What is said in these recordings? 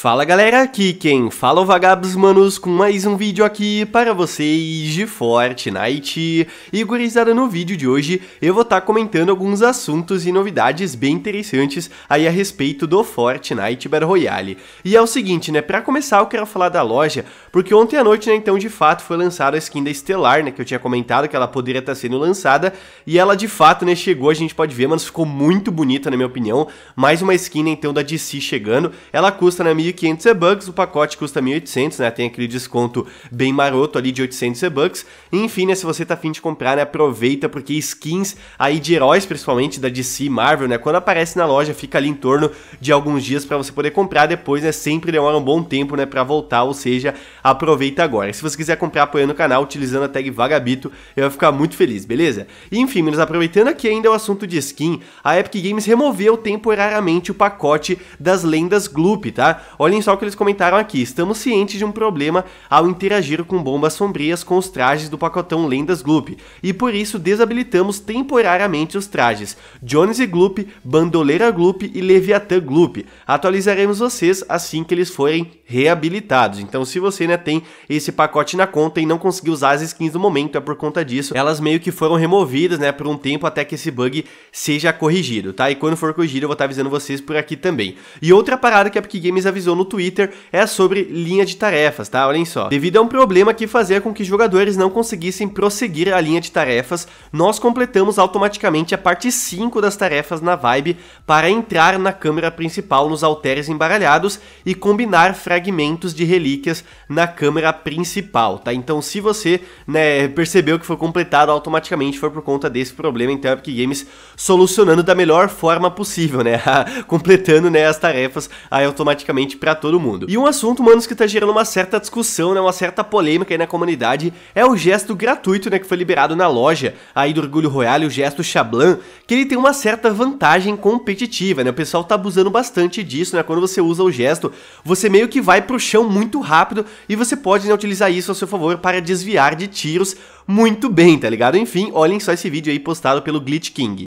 Fala galera, aqui quem fala é o Vagabos Manos com mais um vídeo aqui para vocês de Fortnite. E gurizada, no vídeo de hoje eu vou estar tá comentando alguns assuntos e novidades bem interessantes aí a respeito do Fortnite Battle Royale. E é o seguinte, né, para começar eu quero falar da loja, porque ontem à noite, né, então de fato foi lançada a skin da Estelar, né, que eu tinha comentado que ela poderia estar tá sendo lançada, e ela de fato, né, chegou, a gente pode ver, mas ficou muito bonita na minha opinião, mais uma skin, né, então da DC chegando, ela custa, né, 500 e-bucks, o pacote custa 1.800, né? Tem aquele desconto bem maroto ali de 800 e-bucks. Enfim, né? Se você tá afim de comprar, né? Aproveita, porque skins aí de heróis, principalmente da DC Marvel, né? Quando aparece na loja, fica ali em torno de alguns dias para você poder comprar. Depois, né? Sempre demora um bom tempo, né? Pra voltar, ou seja, aproveita agora. E se você quiser comprar apoiando o canal, utilizando a tag Vagabito, eu vou ficar muito feliz, beleza? E, enfim, menos aproveitando aqui ainda o assunto de skin, a Epic Games removeu temporariamente o pacote das lendas Gloop, tá? Olhem só o que eles comentaram aqui. Estamos cientes de um problema ao interagir com bombas sombrias com os trajes do pacotão Lendas Gloop, e por isso desabilitamos temporariamente os trajes Jones e Gloop, Bandoleira Gloop e Leviathan Gloop. Atualizaremos vocês assim que eles forem reabilitados. Então, se você né, tem esse pacote na conta e não conseguiu usar as skins no momento, é por conta disso. Elas meio que foram removidas, né, por um tempo até que esse bug seja corrigido, tá? E quando for corrigido, eu vou estar avisando vocês por aqui também. E outra parada que a Epic Games avisou no Twitter é sobre linha de tarefas, tá? Olhem só. Devido a um problema que fazia com que jogadores não conseguissem prosseguir a linha de tarefas, nós completamos automaticamente a parte 5 das tarefas na Vibe para entrar na câmera principal nos halteres embaralhados e combinar fragmentos de relíquias na câmera principal, tá? Então se você né, percebeu que foi completado automaticamente foi por conta desse problema, então a é Epic Games solucionando da melhor forma possível, né? completando né, as tarefas aí automaticamente para todo mundo. E um assunto, manos, que tá gerando uma certa discussão, né, uma certa polêmica aí na comunidade, é o gesto gratuito, né, que foi liberado na loja aí do Orgulho Royale, o gesto Chablan, que ele tem uma certa vantagem competitiva, né, o pessoal tá abusando bastante disso, né, quando você usa o gesto, você meio que vai pro chão muito rápido e você pode, né, utilizar isso a seu favor para desviar de tiros muito bem, tá ligado? Enfim, olhem só esse vídeo aí postado pelo Glitch King.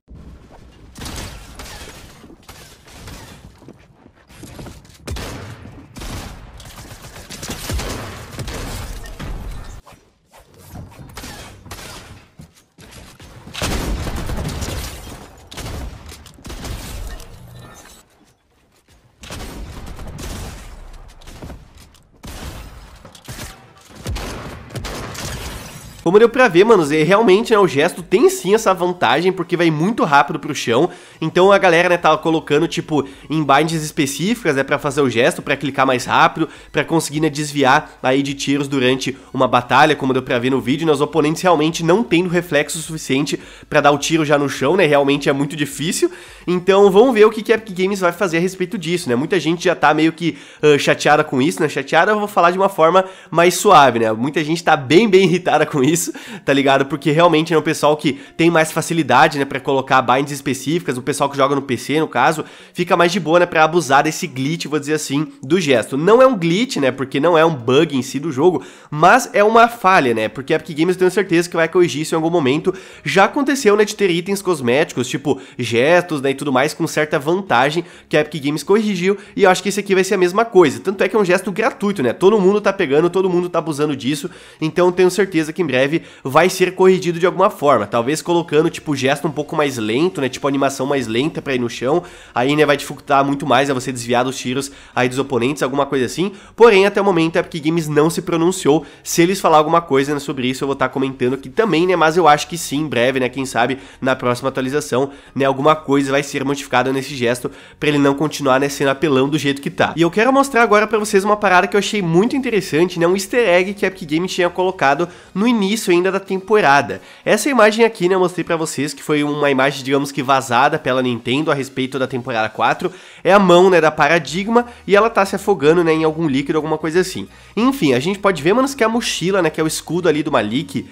Como deu pra ver, manos, realmente, né, o gesto tem sim essa vantagem, porque vai muito rápido pro chão, então a galera, né, tava tá colocando, tipo, em binds específicas, né, pra fazer o gesto, pra clicar mais rápido, pra conseguir, né, desviar aí de tiros durante uma batalha, como deu pra ver no vídeo, né, os oponentes realmente não tendo reflexo suficiente pra dar o tiro já no chão, né, realmente é muito difícil, então vamos ver o que, que a Epic Games vai fazer a respeito disso, né, muita gente já tá meio que uh, chateada com isso, né, chateada eu vou falar de uma forma mais suave, né, muita gente tá bem, bem irritada com isso, isso, tá ligado? Porque realmente é né, pessoal que tem mais facilidade, né, para colocar binds específicas, o pessoal que joga no PC, no caso, fica mais de boa, né, pra abusar desse glitch, vou dizer assim, do gesto. Não é um glitch, né, porque não é um bug em si do jogo, mas é uma falha, né, porque a Epic Games eu tenho certeza que vai corrigir isso em algum momento. Já aconteceu, né, de ter itens cosméticos, tipo gestos, né, e tudo mais, com certa vantagem que a Epic Games corrigiu, e eu acho que esse aqui vai ser a mesma coisa. Tanto é que é um gesto gratuito, né, todo mundo tá pegando, todo mundo tá abusando disso, então tenho certeza que em breve breve vai ser corrigido de alguma forma. Talvez colocando, tipo, gesto um pouco mais lento, né? Tipo, animação mais lenta pra ir no chão. Aí, né, vai dificultar muito mais a né, você desviar dos tiros aí dos oponentes, alguma coisa assim. Porém, até o momento, a Epic Games não se pronunciou. Se eles falar alguma coisa né, sobre isso, eu vou estar tá comentando aqui também, né? Mas eu acho que sim, em breve, né? Quem sabe na próxima atualização, né? Alguma coisa vai ser modificada nesse gesto pra ele não continuar, né? Sendo apelão do jeito que tá. E eu quero mostrar agora pra vocês uma parada que eu achei muito interessante, né? Um easter egg que a Epic Games tinha colocado no início início ainda da temporada. Essa imagem aqui, né, eu mostrei para vocês que foi uma imagem, digamos que vazada pela Nintendo a respeito da temporada 4, é a mão, né, da Paradigma e ela tá se afogando, né, em algum líquido, alguma coisa assim. Enfim, a gente pode ver, menos que a mochila, né, que é o escudo ali do Malik,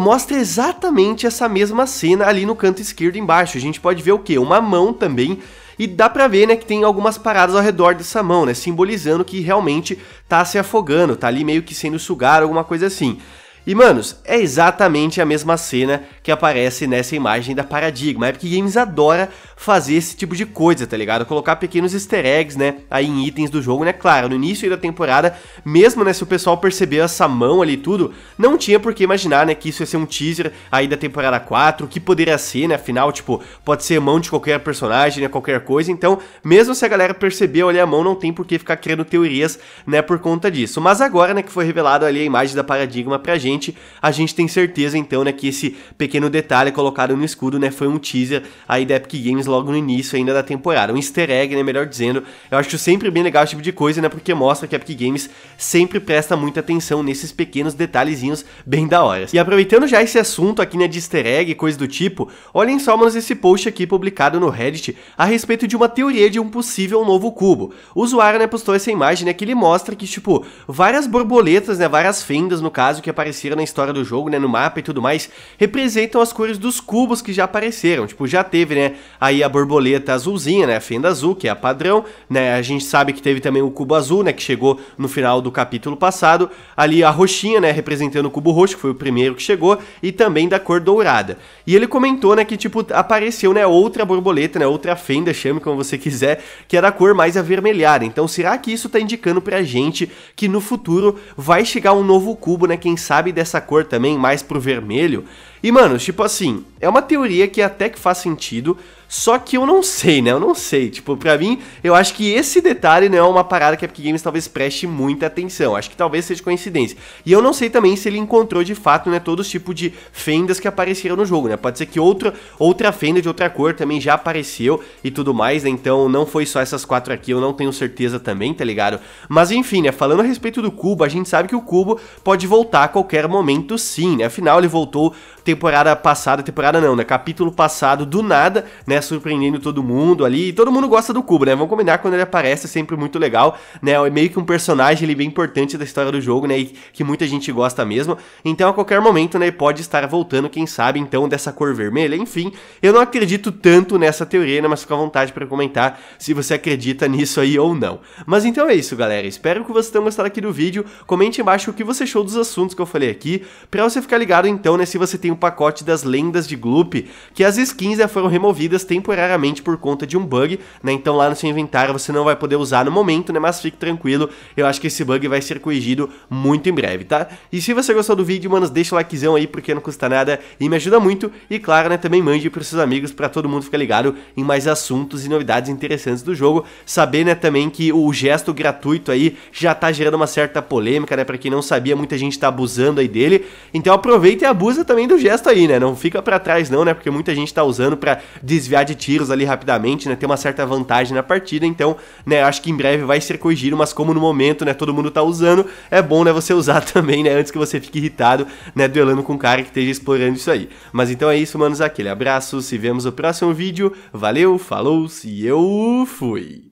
mostra exatamente essa mesma cena ali no canto esquerdo embaixo. A gente pode ver o quê? Uma mão também e dá pra ver, né, que tem algumas paradas ao redor dessa mão, né, simbolizando que realmente tá se afogando, tá ali meio que sendo sugado, alguma coisa assim. E, manos, é exatamente a mesma cena que aparece nessa imagem da Paradigma. Epic Games adora fazer esse tipo de coisa, tá ligado? Colocar pequenos easter eggs, né, aí em itens do jogo, né? Claro, no início da temporada, mesmo, né, se o pessoal percebeu essa mão ali e tudo, não tinha por que imaginar, né, que isso ia ser um teaser aí da temporada 4, o que poderia ser, né? Afinal, tipo, pode ser mão de qualquer personagem, né, qualquer coisa. Então, mesmo se a galera percebeu ali a mão, não tem por que ficar criando teorias, né, por conta disso. Mas agora, né, que foi revelado ali a imagem da Paradigma pra gente, suficiente, a gente tem certeza então, né, que esse pequeno detalhe colocado no escudo, né, foi um teaser aí da Epic Games logo no início ainda da temporada, um easter egg, né, melhor dizendo. Eu acho sempre bem legal esse tipo de coisa, né, porque mostra que a Epic Games sempre presta muita atenção nesses pequenos detalhezinhos bem da hora. E aproveitando já esse assunto aqui, né, de easter egg, coisa do tipo, olhem só mano esse post aqui publicado no Reddit a respeito de uma teoria de um possível novo cubo. O usuário, né, postou essa imagem, né, que ele mostra que, tipo, várias borboletas, né, várias fendas, no caso, que apareciam apareceram na história do jogo, né, no mapa e tudo mais, representam as cores dos cubos que já apareceram. Tipo, já teve, né, aí a borboleta azulzinha, né, a fenda azul, que é a padrão, né, a gente sabe que teve também o cubo azul, né, que chegou no final do capítulo passado, ali a roxinha, né, representando o cubo roxo, que foi o primeiro que chegou, e também da cor dourada. E ele comentou, né, que, tipo, apareceu, né, outra borboleta, né, outra fenda, chame como você quiser, que é da cor mais avermelhada. Então, será que isso tá indicando pra gente que no futuro vai chegar um novo cubo, né, quem sabe dessa cor também, mais pro vermelho, e, mano, tipo assim, é uma teoria que até que faz sentido, só que eu não sei, né? Eu não sei. Tipo, pra mim, eu acho que esse detalhe não é uma parada que a Epic Games talvez preste muita atenção. Acho que talvez seja coincidência. E eu não sei também se ele encontrou de fato, né, todos os tipos de fendas que apareceram no jogo, né? Pode ser que outra, outra fenda de outra cor também já apareceu e tudo mais, né? Então não foi só essas quatro aqui, eu não tenho certeza também, tá ligado? Mas enfim, né? Falando a respeito do cubo, a gente sabe que o cubo pode voltar a qualquer momento sim, né? Afinal, ele voltou. Tem temporada passada, temporada não, né? Capítulo passado, do nada, né? Surpreendendo todo mundo ali. E todo mundo gosta do Cubo, né? Vamos combinar quando ele aparece, é sempre muito legal, né? É meio que um personagem ele bem importante da história do jogo, né? E que muita gente gosta mesmo. Então, a qualquer momento, né? pode estar voltando, quem sabe, então, dessa cor vermelha. Enfim, eu não acredito tanto nessa teoria, né? Mas fica à vontade para comentar se você acredita nisso aí ou não. Mas então é isso, galera. Espero que vocês tenham gostado aqui do vídeo. Comente embaixo o que você achou dos assuntos que eu falei aqui, para você ficar ligado, então, né? Se você tem um pacote das lendas de Gloop, que as skins já eh, foram removidas temporariamente por conta de um bug, né? Então lá no seu inventário você não vai poder usar no momento, né? Mas fique tranquilo, eu acho que esse bug vai ser corrigido muito em breve, tá? E se você gostou do vídeo, mano, deixa o likezão aí porque não custa nada e me ajuda muito. E claro, né, também mande para seus amigos para todo mundo ficar ligado em mais assuntos e novidades interessantes do jogo. Saber, né, também que o gesto gratuito aí já tá gerando uma certa polêmica, né? Pra quem não sabia, muita gente tá abusando aí dele. Então aproveita e abusa também do gesto contexto aí, né? Não fica para trás não, né? Porque muita gente tá usando para desviar de tiros ali rapidamente, né? Ter uma certa vantagem na partida, então, né, acho que em breve vai ser corrigido, mas como no momento, né, todo mundo tá usando, é bom, né, você usar também, né, antes que você fique irritado, né, duelando com um cara que esteja explorando isso aí. Mas então é isso, manos, aquele abraço, se vemos no próximo vídeo. Valeu, falou, se eu fui.